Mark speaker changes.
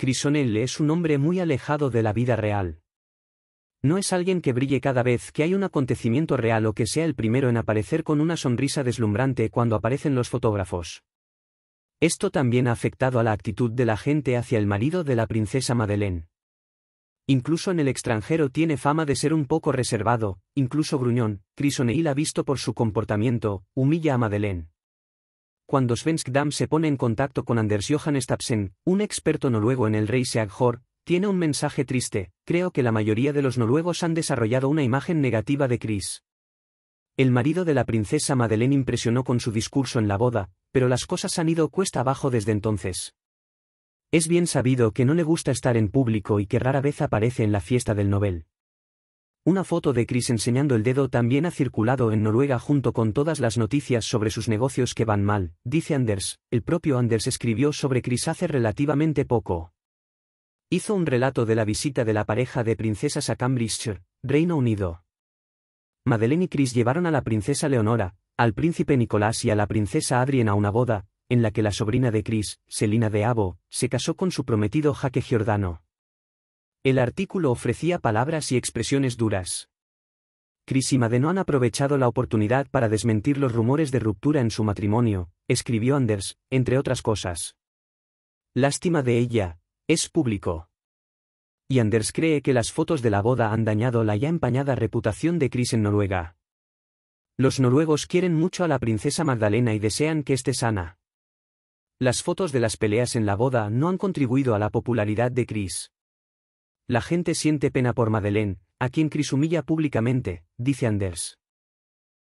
Speaker 1: Crisonel es un hombre muy alejado de la vida real. No es alguien que brille cada vez que hay un acontecimiento real o que sea el primero en aparecer con una sonrisa deslumbrante cuando aparecen los fotógrafos. Esto también ha afectado a la actitud de la gente hacia el marido de la princesa Madeleine. Incluso en el extranjero tiene fama de ser un poco reservado, incluso gruñón, Crisoneil ha visto por su comportamiento, humilla a Madeleine cuando Svensk Dam se pone en contacto con Anders Johan Stapsen, un experto noruego en el rey Seaghor, tiene un mensaje triste, creo que la mayoría de los noruegos han desarrollado una imagen negativa de Chris. El marido de la princesa Madeleine impresionó con su discurso en la boda, pero las cosas han ido cuesta abajo desde entonces. Es bien sabido que no le gusta estar en público y que rara vez aparece en la fiesta del Nobel. Una foto de Chris enseñando el dedo también ha circulado en Noruega junto con todas las noticias sobre sus negocios que van mal, dice Anders. El propio Anders escribió sobre Chris hace relativamente poco. Hizo un relato de la visita de la pareja de princesas a Cambridgeshire, Reino Unido. Madeleine y Chris llevaron a la princesa Leonora, al príncipe Nicolás y a la princesa Adrien a una boda, en la que la sobrina de Chris, Selina de Abo, se casó con su prometido Jaque Giordano. El artículo ofrecía palabras y expresiones duras. de no han aprovechado la oportunidad para desmentir los rumores de ruptura en su matrimonio, escribió Anders, entre otras cosas. Lástima de ella, es público. Y Anders cree que las fotos de la boda han dañado la ya empañada reputación de Chris en Noruega. Los noruegos quieren mucho a la princesa Magdalena y desean que esté sana. Las fotos de las peleas en la boda no han contribuido a la popularidad de Chris. La gente siente pena por Madeleine, a quien crisumilla públicamente, dice Anders.